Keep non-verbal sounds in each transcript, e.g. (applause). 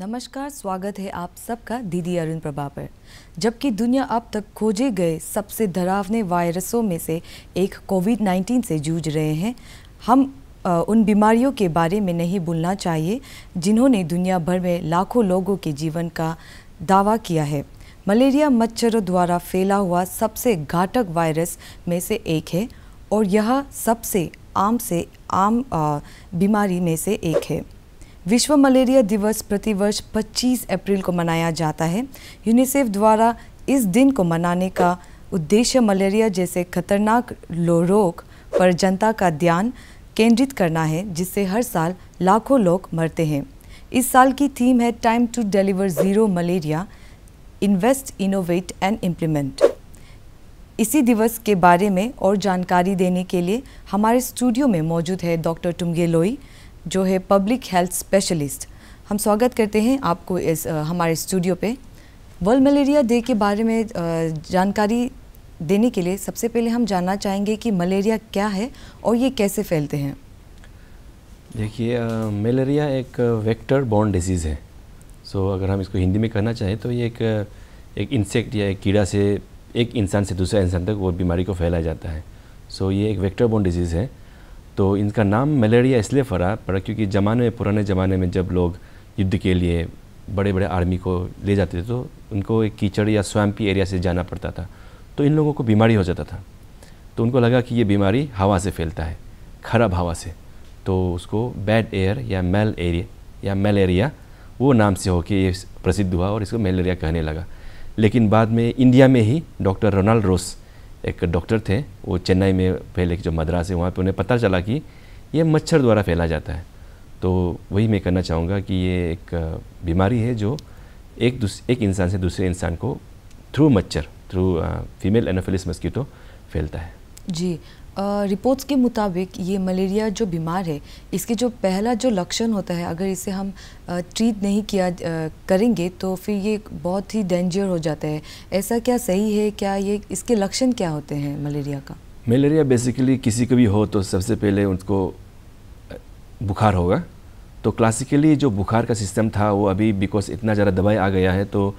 नमस्कार स्वागत है आप सबका दीदी अरुण प्रभा पर जबकि दुनिया अब तक खोजे गए सबसे धरावने वायरसों में से एक कोविड 19 से जूझ रहे हैं हम आ, उन बीमारियों के बारे में नहीं भूलना चाहिए जिन्होंने दुनिया भर में लाखों लोगों के जीवन का दावा किया है मलेरिया मच्छरों द्वारा फैला हुआ सबसे घातक वायरस में से एक है और यह सबसे आम से आम बीमारी में से एक है विश्व मलेरिया दिवस प्रतिवर्ष 25 अप्रैल को मनाया जाता है यूनिसेफ द्वारा इस दिन को मनाने का उद्देश्य मलेरिया जैसे खतरनाक रोग पर जनता का ध्यान केंद्रित करना है जिससे हर साल लाखों लोग मरते हैं इस साल की थीम है time to deliver zero malaria invest innovate and implement इसी दिवस के बारे में और जानकारी देने के लिए हमारे स्टूडियो में मौजूद है डॉक्टर टुमगे लोई जो है पब्लिक हेल्थ स्पेशलिस्ट हम स्वागत करते हैं आपको इस आ, हमारे स्टूडियो पे वर्ल्ड मलेरिया डे के बारे में आ, जानकारी देने के लिए सबसे पहले हम जानना चाहेंगे कि मलेरिया क्या है और ये कैसे फैलते हैं देखिए मलेरिया एक वेक्टर बॉर्न डिजीज़ है सो so, अगर हम इसको हिंदी में कहना चाहें तो ये एक एक इंसेक्ट या एक कीड़ा से एक इंसान से दूसरा इंसान तक वो बीमारी को फैलाया जाता है सो so, ये एक वेक्टर बॉर्न डिजीज़ है तो इनका नाम मलेरिया इसलिए फरा पड़ा क्योंकि ज़माने में पुराने ज़माने में जब लोग युद्ध के लिए बड़े बड़े आर्मी को ले जाते थे तो उनको एक कीचड़ या स्वैम्पी एरिया से जाना पड़ता था तो इन लोगों को बीमारी हो जाता था तो उनको लगा कि ये बीमारी हवा से फैलता है खराब हवा से तो उसको बैड एयर या मेल एरिया या मलेरिया वो नाम से होके ये प्रसिद्ध हुआ और इसको मलेरिया कहने लगा लेकिन बाद में इंडिया में ही डॉक्टर रोनाल्ड रोस एक डॉक्टर थे वो चेन्नई में पहले जो मद्रास है वहाँ पर उन्हें पता चला कि ये मच्छर द्वारा फैला जाता है तो वही मैं कहना चाहूँगा कि ये एक बीमारी है जो एक दूस एक इंसान से दूसरे इंसान को थ्रू मच्छर थ्रू फीमेल एनोफिलिस मस्कीटो फैलता है जी रिपोर्ट्स के मुताबिक ये मलेरिया जो बीमार है इसके जो पहला जो लक्षण होता है अगर इसे हम ट्रीट नहीं किया करेंगे तो फिर ये बहुत ही डेंजर हो जाता है ऐसा क्या सही है क्या ये इसके लक्षण क्या होते हैं मलेरिया का मलेरिया बेसिकली किसी को भी हो तो सबसे पहले उनको बुखार होगा तो क्लासिकली जो बुखार का सिस्टम था वो अभी बिकॉज इतना ज़्यादा दवाई आ गया है तो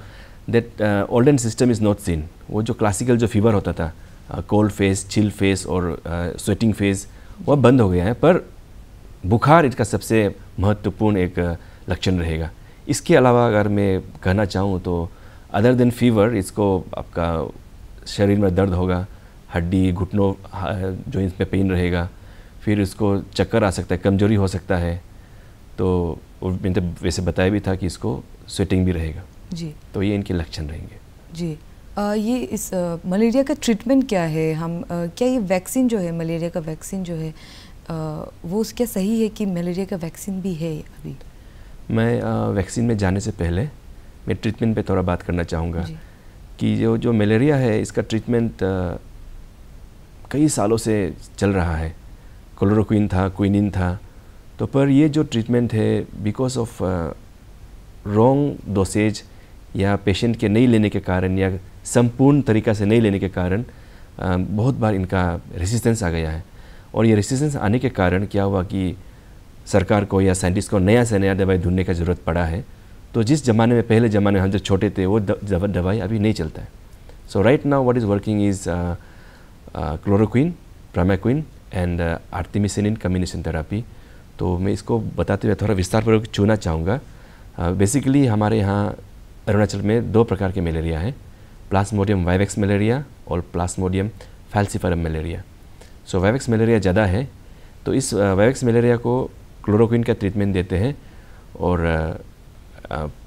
that olden system is not seen वो जो क्लासिकल जो फीवर होता था कोल्ड फेस चिल फेस और स्वेटिंग फेज़ वह बंद हो गया है पर बुखार इसका सबसे महत्वपूर्ण एक लक्षण रहेगा इसके अलावा अगर मैं कहना चाहूँ तो अदर देन फीवर इसको आपका शरीर में दर्द होगा हड्डी घुटनों जो इसमें पेन रहेगा फिर इसको चक्कर आ सकता है कमजोरी हो सकता है तो मैंने वैसे बताया भी था कि इसको स्वेटिंग भी रहेगा जी तो ये इनके लक्षण रहेंगे जी ये इस मलेरिया का ट्रीटमेंट क्या है हम क्या ये वैक्सीन जो है मलेरिया का वैक्सीन जो है वो क्या सही है कि मलेरिया का वैक्सीन भी है अभी मैं वैक्सीन में जाने से पहले मैं ट्रीटमेंट पे थोड़ा बात करना चाहूँगा कि जो जो मलेरिया है इसका ट्रीटमेंट कई सालों से चल रहा है क्लोरोक्विन था क्विनिन था तो पर ये जो ट्रीटमेंट है बिकॉज ऑफ रॉन्ग डोसेज या पेशेंट के नहीं लेने के कारण या संपूर्ण तरीका से नहीं लेने के कारण बहुत बार इनका रेसिस्टेंस आ गया है और ये रेसिस्टेंस आने के कारण क्या हुआ कि सरकार को या साइंटिस्ट को नया से नया दवाई ढूंढने का ज़रूरत पड़ा है तो जिस ज़माने में पहले ज़माने में हम जब छोटे थे वो दवाई अभी नहीं चलता है so right now what is working is chloroquine primaquine and artemisinin combination therapy तो मैं इसको बताते हुए थोड़ा विस्तारपूर्वक छूना चाहूँगा बेसिकली uh, हमारे यहाँ अरुणाचल में दो प्रकार के मलेरिया हैं प्लास्मोडियम वाइवेक्स मलेरिया और plasmodium falciparum malaria so vivax malaria ज़्यादा है तो इस वाइवेक्स मलेरिया को क्लोरोक्विन का ट्रीटमेंट देते हैं और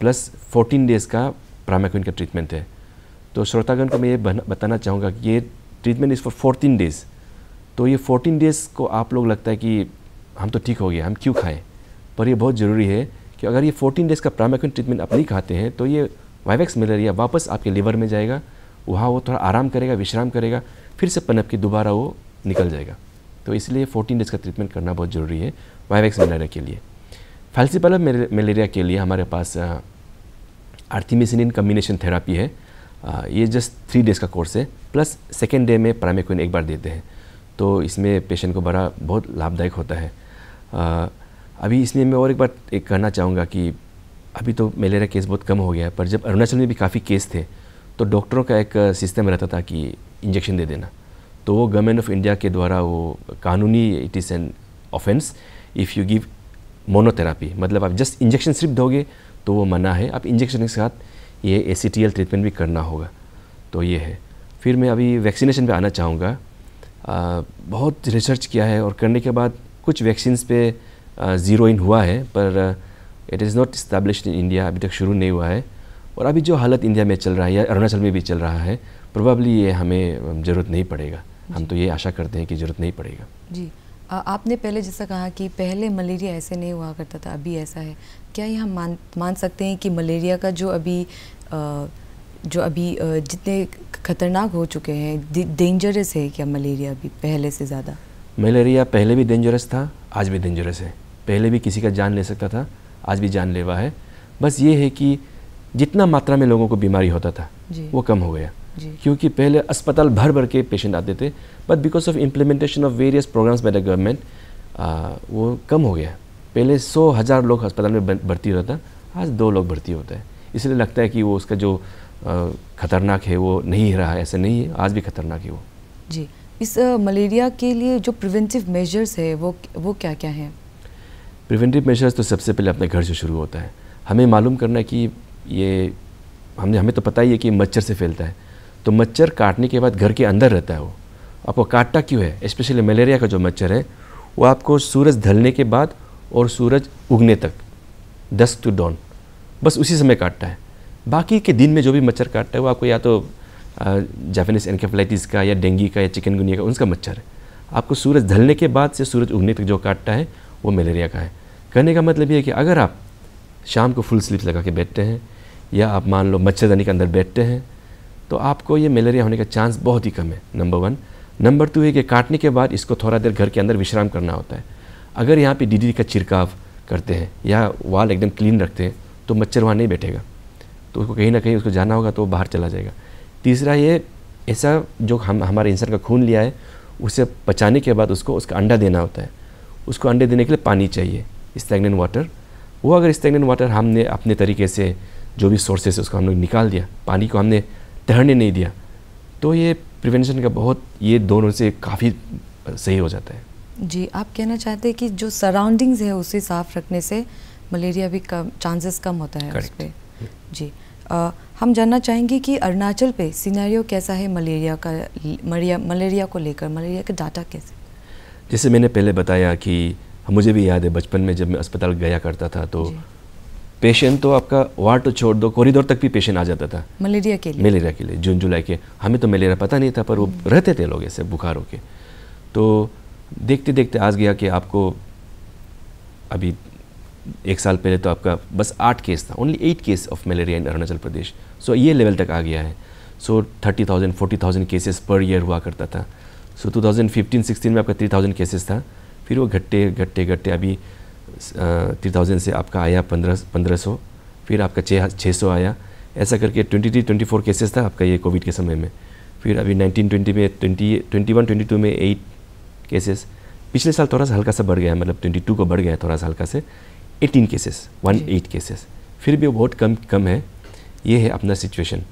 प्लस 14 डेज़ का प्रामाक्विन का ट्रीटमेंट है तो श्रोतागण को मैं ये बताना चाहूँगा कि ये treatment is for fourteen days तो ये फोर्टीन डेज़ को आप लोग लगता है कि हम तो ठीक हो गया हम क्यों खाएं पर यह बहुत ज़रूरी है कि अगर ये फोर्टीन डेज़ का प्रामाक्विन ट्रीटमेंट आप नहीं खाते हैं तो ये वाइवेक्स मलेरिया वापस आपके लीवर में जाएगा वहाँ वो थोड़ा आराम करेगा विश्राम करेगा फिर से पनप के दोबारा वो निकल जाएगा तो इसलिए फोर्टीन डेज का ट्रीटमेंट करना बहुत ज़रूरी है वाइवेक्स मलेरिया के लिए फैल्सिपलम मलेरिया के लिए हमारे पास आर्थिमिसिन कम्बिनेशन थेरापी है आ, ये जस्ट थ्री डेज़ का कोर्स है प्लस सेकेंड डे में प्रामेक्विन एक बार देते हैं तो इसमें पेशेंट को बड़ा बहुत लाभदायक होता है आ, अभी इसमें मैं और एक बार एक कहना चाहूँगा कि अभी तो मलेरिया केस बहुत कम हो गया है पर जब अरुणाचल में भी काफ़ी केस थे तो डॉक्टरों का एक सिस्टम रहता था कि इंजेक्शन दे देना तो वो गवर्नमेंट ऑफ इंडिया के द्वारा वो कानूनी it is an offence if you give monotherapy मतलब आप जस्ट इंजेक्शन सिर्फ दोगे तो वो मना है आप इंजेक्शन के साथ ये ए ट्रीटमेंट भी करना होगा तो ये है फिर मैं अभी वैक्सीनेशन पे आना चाहूँगा बहुत रिसर्च किया है और करने के बाद कुछ वैक्सीन्स पे ज़ीरो इन हुआ है पर it is not establish in India अभी तक शुरू नहीं हुआ है और अभी जो हालत इंडिया में चल रहा है या अरुणाचल में भी चल रहा है प्रोबेबली ये हमें ज़रूरत नहीं पड़ेगा हम तो ये आशा करते हैं कि ज़रूरत नहीं पड़ेगा जी आ, आपने पहले जैसा कहा कि पहले मलेरिया ऐसे नहीं हुआ करता था अभी ऐसा है क्या ये हम मान मान सकते हैं कि मलेरिया का जो अभी आ, जो अभी जितने खतरनाक हो चुके हैं डेंजरस है क्या मलेरिया अभी पहले से ज़्यादा मलेरिया पहले भी डेंजरस था आज भी डेंजरस है पहले भी किसी का जान ले सकता था आज भी जानलेवा है बस ये है कि जितना मात्रा में लोगों को बीमारी होता था वो कम हो गया क्योंकि पहले अस्पताल भर भर के पेशेंट आते थे but because of implementation of various programs by the government वो कम हो गया पहले सौ हज़ार लोग अस्पताल में भर्ती होता आज दो लोग भर्ती होते हैं इसलिए लगता है कि वो उसका जो ख़तरनाक है वो नहीं रहा है ऐसे नहीं है आज भी ख़तरनाक है वो जी इस मलेरिया के लिए जो प्रिवेंटिव मेजर्स है वो वो क्या क्या हैं प्रिवेंटिव मेजर्स तो सबसे पहले अपने घर से शुरू होता है हमें मालूम करना है कि ये हमने हमें तो पता ही है कि मच्छर से फैलता है तो मच्छर काटने के बाद घर के अंदर रहता है वो आपको काटता क्यों है स्पेशली मलेरिया का जो मच्छर है वो आपको सूरज ढलने के बाद और सूरज उगने तक दस टू डॉन बस उसी समय काटता है बाकी के दिन में जो भी मच्छर काटता है वो आपको या तो जापानीज एनकेफलाइटिस का या डेंगू का या चिकनगुनिया का उनका मच्छर है आपको सूरज ढलने के बाद से सूरज उगने तक जो काटता है वो मलेरिया का है करने का मतलब ये है कि अगर आप शाम को फुल स्लीप लगा के बैठते हैं या आप मान लो मच्छरदानी के अंदर बैठते हैं तो आपको ये मलेरिया होने का चांस बहुत ही कम है नंबर वन नंबर टू है कि काटने के बाद इसको थोड़ा देर घर के अंदर विश्राम करना होता है अगर यहाँ पे डीडी का छिड़काव करते हैं या वाल एकदम क्लीन रखते हैं तो मच्छर वहाँ नहीं बैठेगा तो उसको कहीं ना कहीं उसको जाना होगा तो वो बाहर चला जाएगा तीसरा ये ऐसा जो हम हमारे इंसान का खून लिया है उसे बचाने के बाद उसको उसका अंडा देना होता है उसको अंडे देने के लिए पानी चाहिए स्टैगनेंट वाटर वो अगर स्टैगनेंट वाटर हमने अपने तरीके से जो भी सोर्सेस है उसको हम लोग निकाल दिया पानी को हमने ठहरने नहीं दिया तो ये प्रिवेंशन का बहुत ये दोनों से काफ़ी सही हो जाता है जी आप कहना चाहते हैं कि जो सराउंडिंग्स है उसे साफ़ रखने से मलेरिया भी कम चांसेस कम होता है उस पर जी आ, हम जानना चाहेंगे कि अरुणाचल पे सिनेरियो कैसा है मलेरिया का मलेरिया मलेरिया को लेकर मलेरिया का डाटा कैसे जैसे मैंने पहले बताया कि मुझे भी याद है बचपन में जब मैं अस्पताल गया करता था तो पेशेंट तो आपका वार्ड तो छोड़ दो कॉरिडोर तक भी पेशेंट आ जाता था मलेरिया के लिए मलेरिया के लिए जून जुलाई के हमें तो मलेरिया पता नहीं था पर वो हम्म। रहते थे लोग ऐसे बुखार होके तो देखते देखते आज गया कि आपको अभी एक साल पहले तो आपका बस आठ केस था only eight case of malaria in Arunachal Pradesh so ये लेवल तक आ गया है so thirty thousand forty thousand cases per year हुआ करता था so two thousand fifteen sixteen में आपका थ्री थाउजेंड केसेस था फिर वो घट्टे घट्टे घट्टे अभी थ्री थाउजेंड से आपका आया पंद्रह पंद्रह सौ फिर आपका छः छः सौ आया ऐसा करके twenty three twenty four cases था आपका ये कोविड के समय में फिर अभी नाइनटीन ट्वेंटी में twenty twenty one twenty two में एट केसेस पिछले साल थोड़ा सा हल्का सा बढ़ गया मतलब ट्वेंटी टू को बढ़ गया थोड़ा सा हल्का से eighteen cases one eight cases फिर भी वो बहुत कम कम है ये है अपना सिचुएशन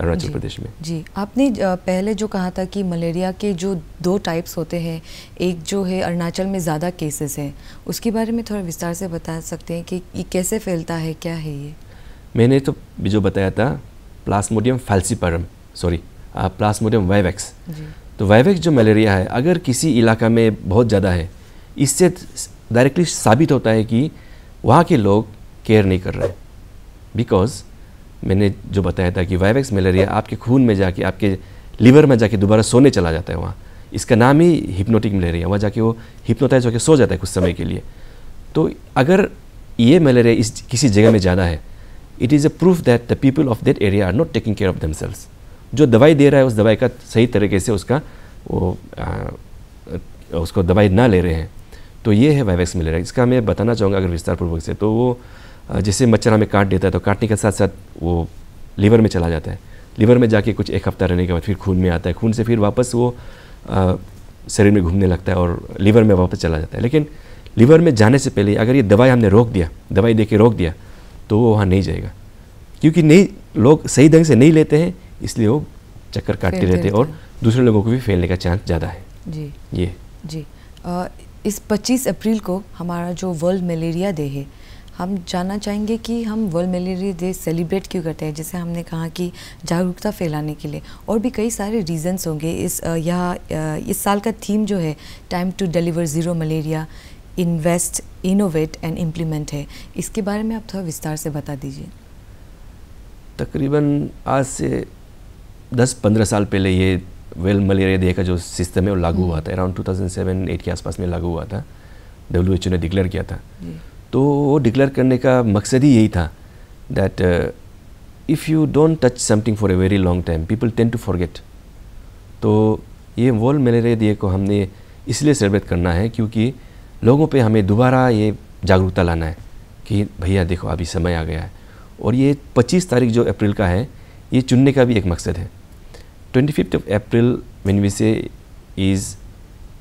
अरुणाचल प्रदेश में जी आपने पहले जो कहा था कि मलेरिया के जो दो टाइप्स होते हैं एक जो है अरुणाचल में ज़्यादा केसेस हैं उसके बारे में थोड़ा विस्तार से बता सकते हैं कि ये कैसे फैलता है क्या है ये मैंने तो जो बताया था plasmodium falciparum sorry plasmodium vivax तो वाइवैक्स जो मलेरिया है अगर किसी इलाका में बहुत ज़्यादा है इससे डायरेक्टली साबित होता है कि वहाँ के लोग केयर नहीं कर रहे बिकॉज़ मैंने जो बताया था कि वाइवेक्स मलेरिया आपके खून में जाके आपके लीवर में जाके दोबारा सोने चला जाता है वहाँ इसका नाम ही हिप्नोटिक मलेरिया वहाँ जाके वो हिप्नोटाइज होकर सो जाता है कुछ समय के लिए तो अगर ये मलेरिया इस किसी जगह में जाना है it is a proof that the people of that area are not taking care of them जो दवाई दे रहा है उस दवाई का सही तरीके से उसका वो आ, उसको दवाई ना ले रहे हैं तो ये है वाइवेक्स मलेरिया इसका मैं बताना चाहूँगा अगर विस्तारपूर्वक से तो वो जैसे मच्छर हमें काट देता है तो काटने के साथ साथ वो लीवर में चला जाता है लीवर में जाके कुछ एक हफ्ता रहने के बाद फिर खून में आता है खून से फिर वापस वो शरीर में घूमने लगता है और लीवर में वापस चला जाता है लेकिन लीवर में जाने से पहले अगर ये दवाई हमने रोक दिया दवाई दे रोक दिया तो वो वहाँ नहीं जाएगा क्योंकि नहीं लोग सही ढंग से नहीं लेते हैं इसलिए वो चक्कर काटते रहते हैं और दूसरे लोगों को भी फैलने का चांस ज़्यादा है जी ये जी आ, इस 25 अप्रैल को हमारा जो वर्ल्ड मलेरिया डे है हम जानना चाहेंगे कि हम वर्ल्ड मलेरिया डे सेलिब्रेट क्यों करते हैं जैसे हमने कहा कि जागरूकता फैलाने के लिए और भी कई सारे रीजंस होंगे इस यह इस साल का थीम जो है time to deliver zero malaria invest innovate and implement है इसके बारे में आप थोड़ा विस्तार से बता दीजिए तकरीबन आज से 10-15 साल पहले ये वेल मलेरिया डे का जो सिस्टम है वो लागू हम्म। हुआ था अराउंड 2007-8 के आसपास में लागू हुआ था डब्ल्यू ने डिक्लेयर किया था तो वो डिक्लेयर करने का मकसद ही यही था that if you don't touch something for a very long time people tend to forget तो ये वर्ल्ड मलेरिया डे को हमने इसलिए सेलिब्रेट करना है क्योंकि लोगों पे हमें दोबारा ये जागरूकता लाना है कि भैया देखो अभी समय आ गया है और ये 25 तारीख जो अप्रैल का है ये चुनने का भी एक मकसद है twenty fifth April when we say is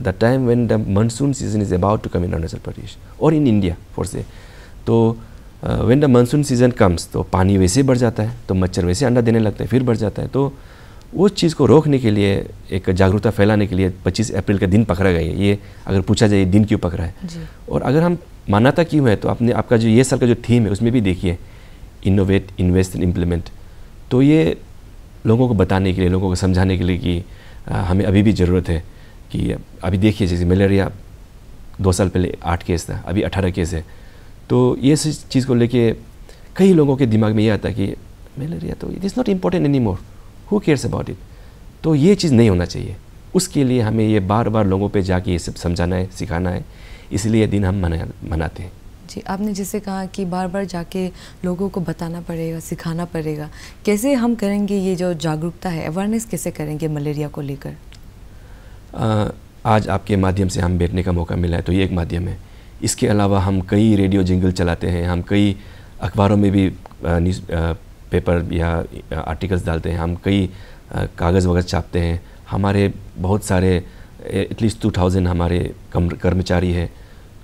the time when the monsoon season is about to come in Arunachal Pradesh or in India for say तो when the monsoon season comes तो पानी वैसे बढ़ जाता है तो मच्छर वैसे अंडा देने लगता है फिर बढ़ जाता है तो उस चीज़ को रोकने के लिए एक जागरूकता फैलाने के लिए 25 अप्रैल का दिन पकड़ा गया है ये अगर पूछा जाए दिन क्यों पकड़ा है और अगर हम मान्यता क्यों है तो आपने आपका जो ये साल का जो थीम है उसमें भी देखिए इनोवेट इन्वेस्ट एंड इम्प्लीमेंट तो ये लोगों को बताने के लिए लोगों को समझाने के लिए कि हमें अभी भी ज़रूरत है कि अभी देखिए जैसे मलेरिया दो साल पहले आठ केस था अभी अठारह केस है तो ये चीज़ को लेके कई लोगों के दिमाग में ये आता है कि मलेरिया तो it is not important any more who cares about it तो ये चीज़ नहीं होना चाहिए उसके लिए हमें ये बार बार लोगों पर जाके ये सब समझाना है सिखाना है इसलिए ये दिन हम मना मनाते हैं जी आपने जैसे कहा कि बार बार जाके लोगों को बताना पड़ेगा सिखाना पड़ेगा कैसे हम करेंगे ये जो जागरूकता है अवेयरनेस कैसे करेंगे मलेरिया को लेकर आज आपके माध्यम से हम बैठने का मौका मिला है तो ये एक माध्यम है इसके अलावा हम कई रेडियो जिंगल चलाते हैं हम कई अखबारों में भी न्यूज़ पेपर या आर्टिकल्स डालते हैं हम कई कागज़ वगैरह छापते हैं हमारे बहुत सारे एटलीस्ट टू थाउजेंड हमारे कर्मचारी है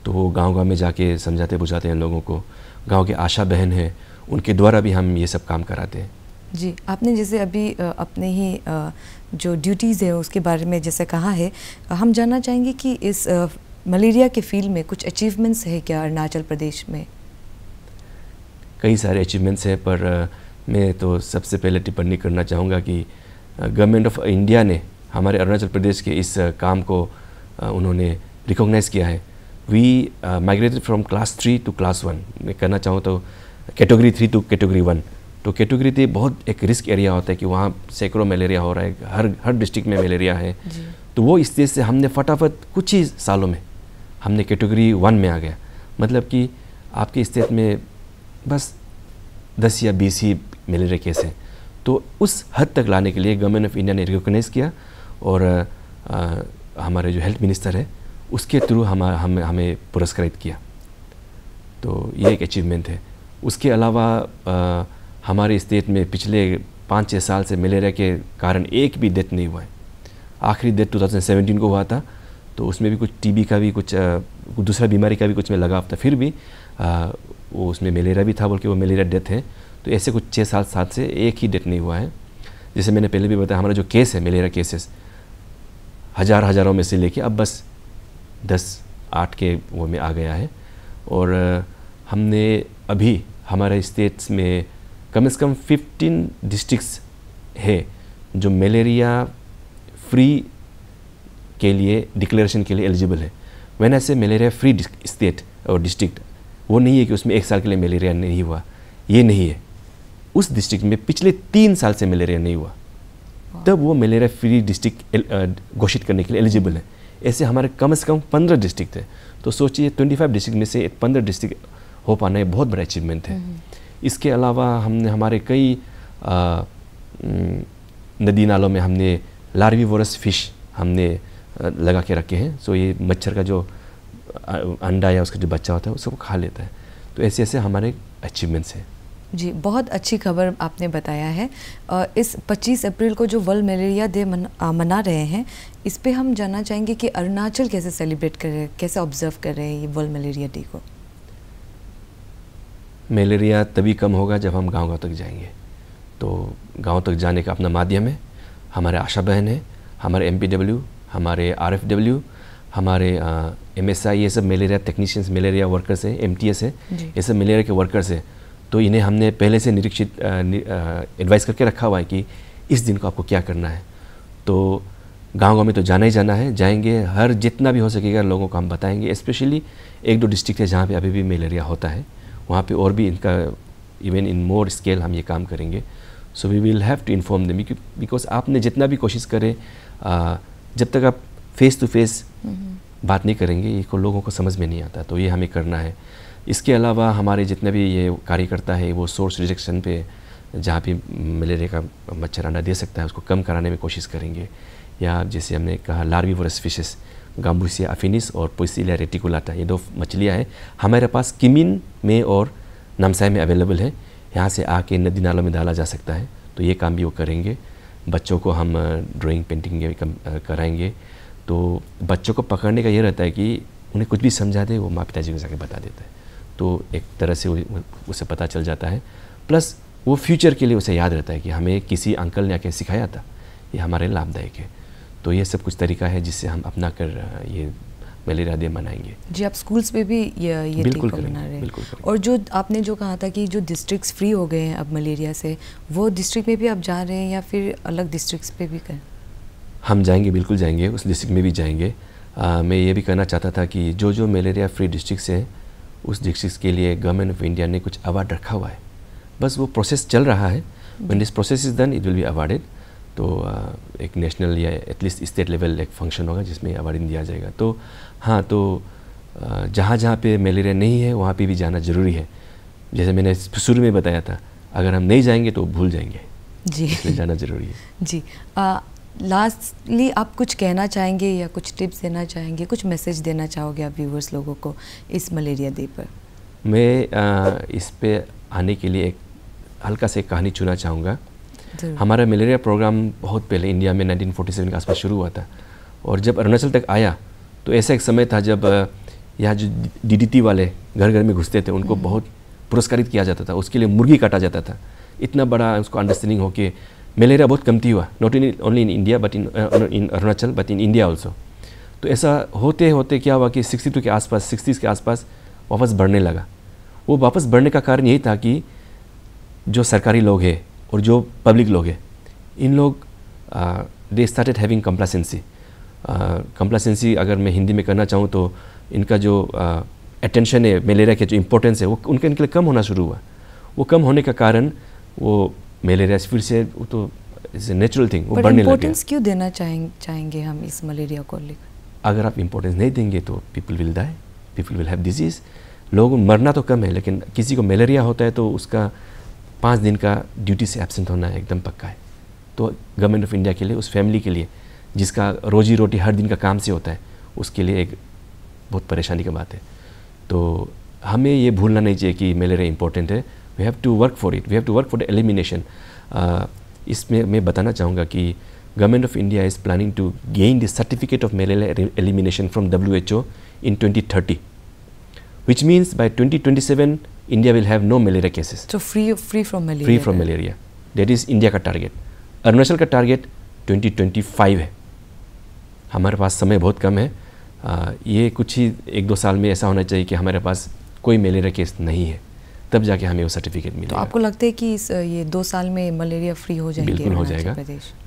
तो वो गाँव गाँव में जाके समझाते बुझाते हैं लोगों को गाँव के आशा बहन है उनके द्वारा भी हम ये सब काम कराते हैं जी आपने जैसे अभी अपने ही जो ड्यूटीज़ हैं उसके बारे में जैसे कहा है हम जानना चाहेंगे कि इस मलेरिया के फील्ड में कुछ अचीवमेंट्स है क्या अरुणाचल प्रदेश में कई सारे अचीवमेंट्स हैं पर मैं तो सबसे पहले टिप्पणी करना चाहूँगा कि गवर्नमेंट ऑफ इंडिया ने हमारे अरुणाचल प्रदेश के इस काम को उन्होंने रिकॉग्नाइज़ किया है we migrated from class three to class one मैं कहना चाहूँ तो category three to category one तो कैटेगरी थ्री बहुत एक रिस्क एरिया होता है कि वहाँ सैकड़ों मलेरिया हो रहा है हर हर डिस्ट्रिक्ट में मलेरिया है तो वो इस चीज़ से हमने फटाफट कुछ ही सालों में हमने कैटेगरी वन में आ गया मतलब कि आपके स्टेट में बस दस या बीस ही मलेरिया केस हैं तो उस हद तक लाने के लिए गवर्नमेंट ऑफ इंडिया ने रिकोगनाइज़ किया और आ, हमारे जो हेल्थ मिनिस्टर है उसके थ्रू हम हम हमें पुरस्कृत किया तो ये एक अचीवमेंट है उसके अलावा आ, हमारे स्टेट में पिछले पाँच छः साल से मलेरिया के कारण एक भी डेथ नहीं हुआ है आखिरी डेथ 2017 को हुआ था तो उसमें भी कुछ टीबी का भी कुछ दूसरा बीमारी का भी कुछ में लगाव था फिर भी आ, वो उसमें मलेरिया भी था बोल के वो मलेरिया डेथ है तो ऐसे कुछ छः सात सात से एक ही डेथ नहीं हुआ है जैसे मैंने पहले भी बताया हमारा जो केस है मलेरिया केसेस हज़ार हज़ारों में से लेके अब बस दस आठ के वो में आ गया है और हमने अभी हमारे स्टेट्स में कम से कम 15 डिस्ट्रिक्स है जो मलेरिया फ्री के लिए डिक्लेरेशन के लिए एलिजिबल है वैन ऐसे मलेरिया फ्री स्टेट और डिस्ट्रिक्ट वो नहीं है कि उसमें एक साल के लिए मलेरिया नहीं हुआ ये नहीं है उस डिस्ट्रिक्ट में पिछले तीन साल से मलेरिया नहीं हुआ तब वो मलेरिया फ्री डिस्ट्रिक्ट घोषित करने के लिए एलिजिबल है ऐसे हमारे कम से कम पंद्रह डिस्ट्रिक्ट है तो सोचिए ट्वेंटी फाइव डिस्ट्रिक्ट में से पंद्रह डिस्ट्रिक्ट हो पाना ये बहुत बड़ा अचीवमेंट है हम्म। इसके अलावा हमने हमारे कई नदी नालों में हमने लार्वी वोरस फिश हमने लगा के रखे हैं सो ये मच्छर का जो अंडा या उसका जो बच्चा होता है उसको खा लेता है तो ऐसे ऐसे हमारे अचीवमेंट्स हैं जी बहुत अच्छी खबर आपने बताया है इस 25 अप्रैल को जो वर्ल्ड मलेरिया डे मना रहे हैं इस पे हम जानना चाहेंगे कि अरुणाचल कैसे सेलिब्रेट कर रहे हैं कैसे ऑब्जर्व कर रहे हैं ये वर्ल्ड मलेरिया डे को मलेरिया तभी कम होगा जब हम गांव गांव तक जाएंगे तो गांव तक जाने का अपना माध्यम है हमारे आशा बहन है हमारे एम हमारे आर हमारे एम ये सब मलेरिया टेक्नीशियंस मलेरिया वर्कर्स है एम है ये सब मलेरिया के वर्कर्स है तो इन्हें हमने पहले से निरीक्षित एडवाइस करके रखा हुआ है कि इस दिन को आपको क्या करना है तो गाँव गाँव में तो जाना ही जाना है जाएंगे हर जितना भी हो सकेगा लोगों को हम बताएंगे स्पेशली एक दो डिस्ट्रिक्ट है जहाँ पे अभी भी मलेरिया होता है वहाँ पे और भी इनका इवन इन मोर स्केल हम ये काम करेंगे so we will have to inform them because आपने जितना भी कोशिश करें जब तक आप फेस टू फेस बात नहीं करेंगे ये को लोगों को समझ में नहीं आता तो ये हमें करना है इसके अलावा हमारे जितने भी ये कार्यकर्ता है वो सोर्स रिजेक्शन पे जहाँ भी मलेरिया का मच्छर अंडा दे सकता है उसको कम कराने में कोशिश करेंगे या जैसे हमने कहा larvivorous fishes gambusia affinis और पोइसिलिया रेटिकुलाटा ये दो मछलियाँ हैं हमारे पास किमिन में और नमसाई में अवेलेबल है यहाँ से आके नदी नालों में डाला जा सकता है तो ये काम भी वो करेंगे बच्चों को हम ड्राइंग पेंटिंग कराएंगे तो बच्चों को पकड़ने का ये रहता है कि उन्हें कुछ भी समझा दे वो माँ पिताजी को जाके बता देता है तो एक तरह से उसे पता चल जाता है प्लस वो फ्यूचर के लिए उसे याद रहता है कि हमें किसी अंकल ने आके सिखाया था ये हमारे लाभदायक है तो ये सब कुछ तरीका है जिससे हम अपना कर ये मलेरिया डे मनाएंगे जी आप स्कूल्स में भी ये ये बिल्कुल मना रहे बिल्कुल करेंगे। और जो आपने जो कहा था कि जो डिस्ट्रिक्ट्स फ्री हो गए हैं अब मलेरिया से वो डिस्ट्रिक्ट में भी आप जा रहे हैं या फिर अलग डिस्ट्रिक्ट्स पे भी करें हम जाएंगे बिल्कुल जाएंगे उस डिस्ट्रिक्ट में भी जाएंगे आ, मैं ये भी कहना चाहता था कि जो जो मलेरिया फ्री डिस्ट्रिक्स हैं उस डिस्ट्रिक्ट के लिए गवर्नमेंट ऑफ इंडिया ने कुछ अवार्ड रखा हुआ है बस वो प्रोसेस चल रहा है once this process is done it will be awarded तो एक नेशनल या एटलीस्ट स्टेट लेवल एक फंक्शन होगा जिसमें अवार्डिंग दिया जाएगा तो हाँ तो जहाँ जहाँ पे मलेरिया नहीं है वहाँ पे भी जाना ज़रूरी है जैसे मैंने शुरू में बताया था अगर हम नहीं जाएंगे तो भूल जाएंगे जी इसलिए जाना ज़रूरी है (laughs) जी लास्टली आप कुछ कहना चाहेंगे या कुछ टिप्स देना चाहेंगे कुछ मैसेज देना चाहोगे आप व्यूवर्स लोगों को इस मलेरिया डे पर मैं आ, इस पे आने के लिए एक हल्का से कहानी चुना चाहूँगा हमारा मलेरिया प्रोग्राम बहुत पहले इंडिया में 1947 के आसपास शुरू हुआ था और जब अरुणाचल तक आया तो ऐसा एक समय था जब यहाँ जो डीडीटी वाले घर घर में घुसते थे उनको हम्म। बहुत पुरस्कारित किया जाता था उसके लिए मुर्गी काटा जाता था इतना बड़ा उसको अंडरस्टैंडिंग हो कि मलेरिया बहुत कमती हुआ not in only in India but in in Arunachal but in India also तो ऐसा होते होते क्या हुआ कि सिक्सटी टू के आसपास सिक्सटीज़ के आसपास वापस बढ़ने लगा वो वापस बढ़ने का कारण यही था कि जो सरकारी लोग हैं और जो पब्लिक लोग हैं इन लोग दे स्टार्टेड हैविंग कम्प्लासेंसी कम्प्लासेंसी अगर मैं हिंदी में करना चाहूँ तो इनका जो अटेंशन है मलेरिया के जो इम्पोर्टेंस है वो उनके इनके लिए कम होना शुरू हुआ वो कम होने का कारण वो मलेरिया फिर से वो तो इज ए नेचुरल थिंग वो बढ़ने लगे क्यों देना चाहेंगे चाहेंगे हम इस मलेरिया को लेकर अगर आप इम्पोर्टेंस नहीं देंगे तो people will die people will have disease लोग मरना तो कम है लेकिन किसी को मलेरिया होता है तो उसका पाँच दिन का ड्यूटी से एबसेंट होना है एकदम पक्का है तो गवर्नमेंट ऑफ इंडिया के लिए उस फैमिली के लिए जिसका रोजी रोटी हर दिन का काम से होता है उसके लिए एक बहुत परेशानी की बात है तो हमें ये भूलना नहीं चाहिए कि मलेरिया इंपॉर्टेंट है we have to work for it we have to work for the elimination इसमें मैं बताना चाहूँगा कि Government of India is planning to gain the certificate of malaria in twenty thirty which means by twenty twenty seven India will have no malaria cases So free free from malaria. Free from malaria. That is India का target Arunachal का target 2025 है हमारे पास समय बहुत कम है आ, ये कुछ ही एक दो साल में ऐसा होना चाहिए कि हमारे पास कोई मलेरिया केस नहीं है तब जाके हमें वो सर्टिफिकेट तो मिलेगा तो आपको लगता है कि इस ये दो साल में मलेरिया फ्री हो जाएगा बिल्कुल हो जाएगा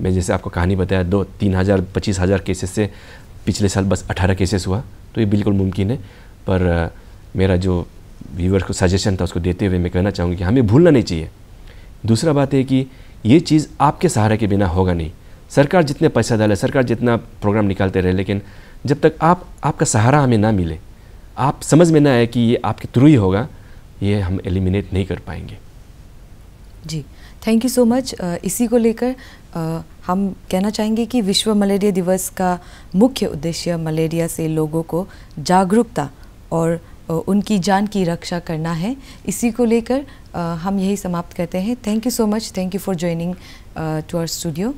मैं जैसे आपको कहानी बताया दो तीन हज़ार पच्चीस हज़ार केसेस से पिछले साल बस अठारह केसेस हुआ तो ये बिल्कुल मुमकिन है पर आ, मेरा जो व्यूअर्स को सजेशन था उसको देते हुए मैं कहना चाहूँगी कि हमें भूलना नहीं चाहिए दूसरा बात है कि ये चीज़ आपके सहारा के बिना होगा नहीं सरकार जितने पैसा डाले सरकार जितना प्रोग्राम निकालते रहे लेकिन जब तक आप आपका सहारा हमें ना मिले आप समझ में ना आए कि ये आपके थ्रू ही होगा ये हम एलिमिनेट नहीं कर पाएंगे जी थैंक यू सो मच इसी को लेकर हम कहना चाहेंगे कि विश्व मलेरिया दिवस का मुख्य उद्देश्य मलेरिया से लोगों को जागरूकता और उनकी जान की रक्षा करना है इसी को लेकर हम यही समाप्त करते हैं thank you so much thank you for joining to our studio